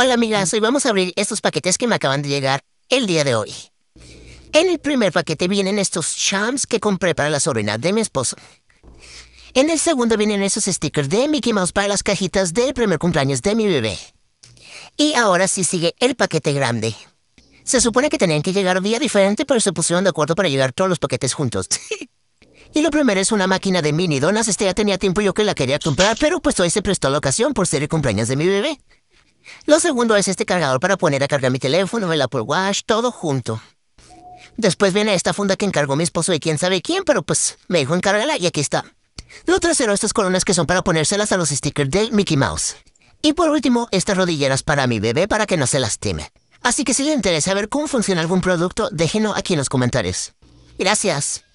Hola amigas, hoy vamos a abrir estos paquetes que me acaban de llegar el día de hoy. En el primer paquete vienen estos charms que compré para la sobrina de mi esposo. En el segundo vienen esos stickers de Mickey Mouse para las cajitas del primer cumpleaños de mi bebé. Y ahora sí sigue el paquete grande. Se supone que tenían que llegar vía diferente, pero se pusieron de acuerdo para llegar todos los paquetes juntos. y lo primero es una máquina de mini donas. Este ya tenía tiempo yo que la quería comprar, pero pues hoy se prestó la ocasión por ser el cumpleaños de mi bebé. Lo segundo es este cargador para poner a cargar mi teléfono, el Apple Watch, todo junto. Después viene esta funda que encargó mi esposo de quién sabe quién, pero pues me dijo encárgala y aquí está. Lo tercero, estas coronas que son para ponérselas a los stickers de Mickey Mouse. Y por último, estas rodilleras para mi bebé para que no se lastime. Así que si le interesa ver cómo funciona algún producto, déjenlo aquí en los comentarios. Gracias.